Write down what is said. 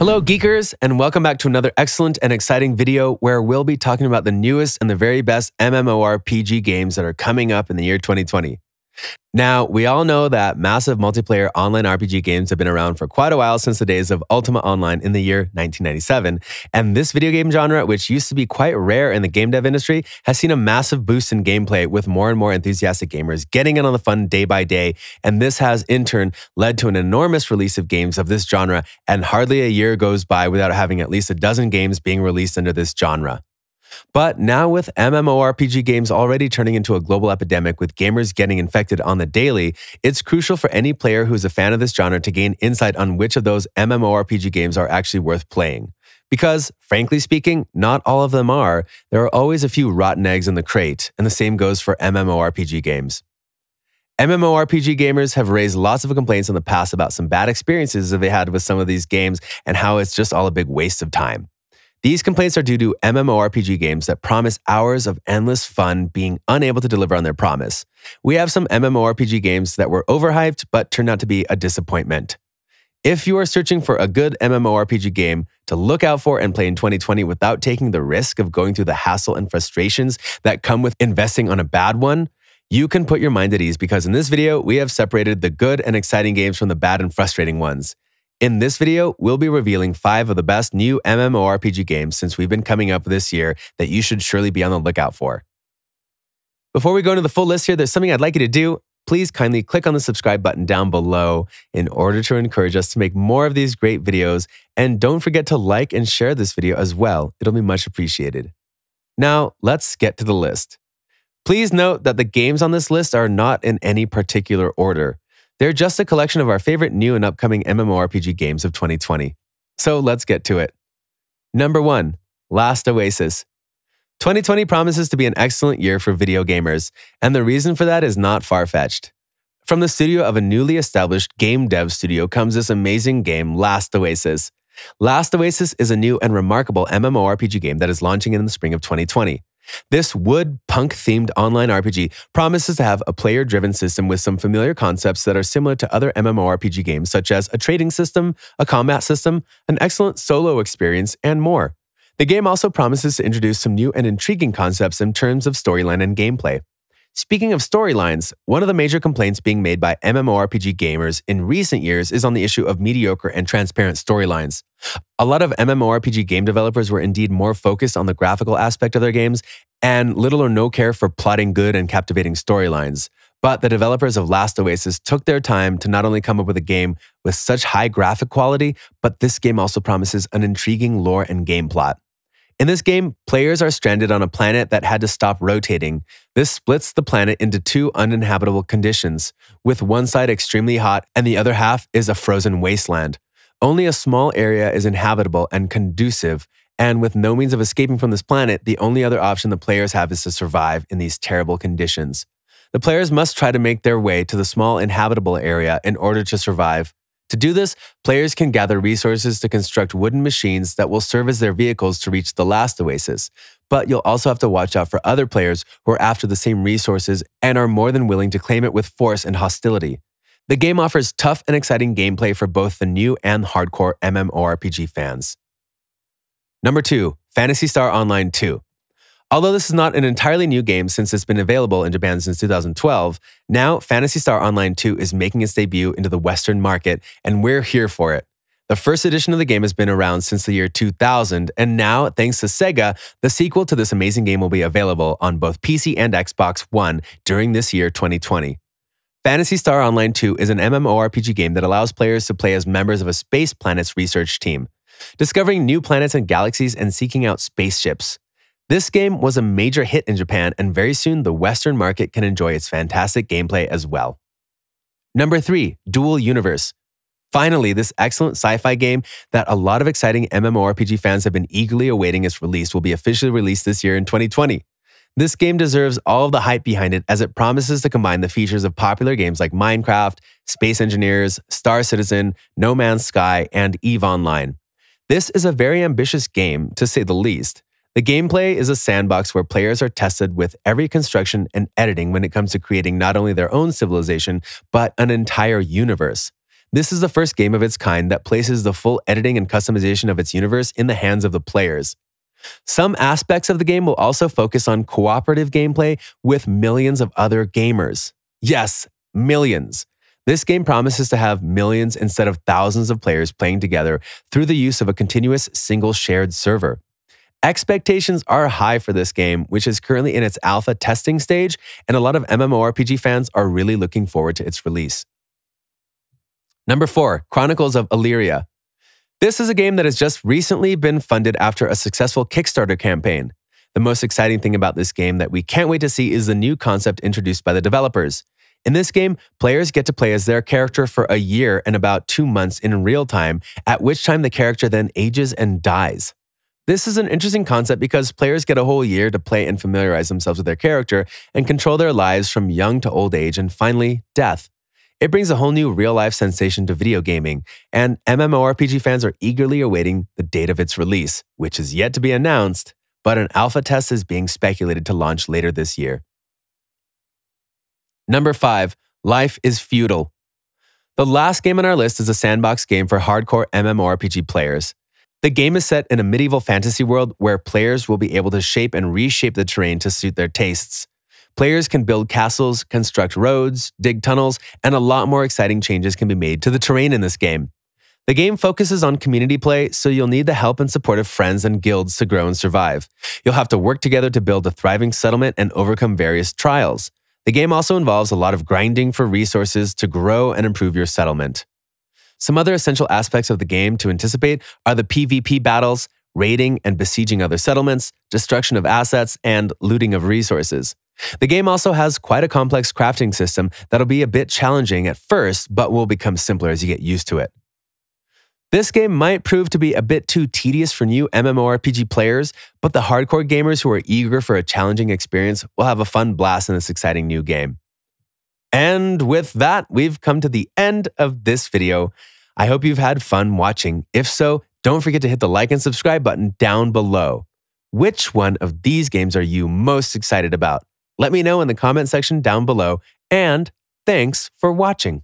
Hello, geekers, and welcome back to another excellent and exciting video where we'll be talking about the newest and the very best MMORPG games that are coming up in the year 2020. Now, we all know that massive multiplayer online RPG games have been around for quite a while since the days of Ultima Online in the year 1997, and this video game genre, which used to be quite rare in the game dev industry, has seen a massive boost in gameplay with more and more enthusiastic gamers getting in on the fun day by day, and this has in turn led to an enormous release of games of this genre, and hardly a year goes by without having at least a dozen games being released under this genre. But now, with MMORPG games already turning into a global epidemic with gamers getting infected on the daily, it's crucial for any player who is a fan of this genre to gain insight on which of those MMORPG games are actually worth playing. Because, frankly speaking, not all of them are. There are always a few rotten eggs in the crate, and the same goes for MMORPG games. MMORPG gamers have raised lots of complaints in the past about some bad experiences that they had with some of these games and how it's just all a big waste of time. These complaints are due to MMORPG games that promise hours of endless fun being unable to deliver on their promise. We have some MMORPG games that were overhyped but turned out to be a disappointment. If you are searching for a good MMORPG game to look out for and play in 2020 without taking the risk of going through the hassle and frustrations that come with investing on a bad one, you can put your mind at ease because in this video, we have separated the good and exciting games from the bad and frustrating ones. In this video, we'll be revealing five of the best new MMORPG games since we've been coming up this year that you should surely be on the lookout for. Before we go into the full list here, there's something I'd like you to do. Please kindly click on the subscribe button down below in order to encourage us to make more of these great videos. And don't forget to like and share this video as well. It'll be much appreciated. Now, let's get to the list. Please note that the games on this list are not in any particular order. They're just a collection of our favorite new and upcoming MMORPG games of 2020. So let's get to it. Number 1 Last Oasis. 2020 promises to be an excellent year for video gamers, and the reason for that is not far fetched. From the studio of a newly established game dev studio comes this amazing game, Last Oasis. Last Oasis is a new and remarkable MMORPG game that is launching in the spring of 2020. This wood punk themed online RPG promises to have a player driven system with some familiar concepts that are similar to other MMORPG games, such as a trading system, a combat system, an excellent solo experience, and more. The game also promises to introduce some new and intriguing concepts in terms of storyline and gameplay. Speaking of storylines, one of the major complaints being made by MMORPG gamers in recent years is on the issue of mediocre and transparent storylines. A lot of MMORPG game developers were indeed more focused on the graphical aspect of their games and little or no care for plotting good and captivating storylines. But the developers of Last Oasis took their time to not only come up with a game with such high graphic quality, but this game also promises an intriguing lore and game plot. In this game, players are stranded on a planet that had to stop rotating. This splits the planet into two uninhabitable conditions, with one side extremely hot and the other half is a frozen wasteland. Only a small area is inhabitable and conducive, and with no means of escaping from this planet, the only other option the players have is to survive in these terrible conditions. The players must try to make their way to the small inhabitable area in order to survive. To do this, players can gather resources to construct wooden machines that will serve as their vehicles to reach the last oasis. But you'll also have to watch out for other players who are after the same resources and are more than willing to claim it with force and hostility. The game offers tough and exciting gameplay for both the new and hardcore MMORPG fans. Number 2, Fantasy Star Online 2. Although this is not an entirely new game since it's been available in Japan since 2012, now Fantasy Star Online 2 is making its debut into the Western market, and we're here for it. The first edition of the game has been around since the year 2000, and now, thanks to Sega, the sequel to this amazing game will be available on both PC and Xbox One during this year 2020. Fantasy Star Online 2 is an MMORPG game that allows players to play as members of a space planet's research team, discovering new planets and galaxies and seeking out spaceships. This game was a major hit in Japan, and very soon the Western market can enjoy its fantastic gameplay as well. Number 3, Dual Universe. Finally, this excellent sci fi game that a lot of exciting MMORPG fans have been eagerly awaiting its release will be officially released this year in 2020. This game deserves all of the hype behind it as it promises to combine the features of popular games like Minecraft, Space Engineers, Star Citizen, No Man's Sky, and EVE Online. This is a very ambitious game, to say the least the gameplay is a sandbox where players are tested with every construction and editing when it comes to creating not only their own civilization, but an entire universe. This is the first game of its kind that places the full editing and customization of its universe in the hands of the players. Some aspects of the game will also focus on cooperative gameplay with millions of other gamers. Yes, millions. This game promises to have millions instead of thousands of players playing together through the use of a continuous single shared server. Expectations are high for this game, which is currently in its alpha testing stage, and a lot of MMORPG fans are really looking forward to its release. Number 4, Chronicles of Illyria. This is a game that has just recently been funded after a successful Kickstarter campaign. The most exciting thing about this game that we can't wait to see is the new concept introduced by the developers. In this game, players get to play as their character for a year and about two months in real time, at which time the character then ages and dies. This is an interesting concept because players get a whole year to play and familiarize themselves with their character and control their lives from young to old age and finally, death. It brings a whole new real life sensation to video gaming, and MMORPG fans are eagerly awaiting the date of its release, which is yet to be announced, but an alpha test is being speculated to launch later this year. Number 5. Life is Feudal. The last game on our list is a sandbox game for hardcore MMORPG players. The game is set in a medieval fantasy world where players will be able to shape and reshape the terrain to suit their tastes. Players can build castles, construct roads, dig tunnels, and a lot more exciting changes can be made to the terrain in this game. The game focuses on community play, so you'll need the help and support of friends and guilds to grow and survive. You'll have to work together to build a thriving settlement and overcome various trials. The game also involves a lot of grinding for resources to grow and improve your settlement. Some other essential aspects of the game to anticipate are the PvP battles, raiding and besieging other settlements, destruction of assets, and looting of resources. The game also has quite a complex crafting system that'll be a bit challenging at first, but will become simpler as you get used to it. This game might prove to be a bit too tedious for new MMORPG players, but the hardcore gamers who are eager for a challenging experience will have a fun blast in this exciting new game. And with that, we've come to the end of this video. I hope you've had fun watching. If so, don't forget to hit the like and subscribe button down below. Which one of these games are you most excited about? Let me know in the comment section down below, and thanks for watching.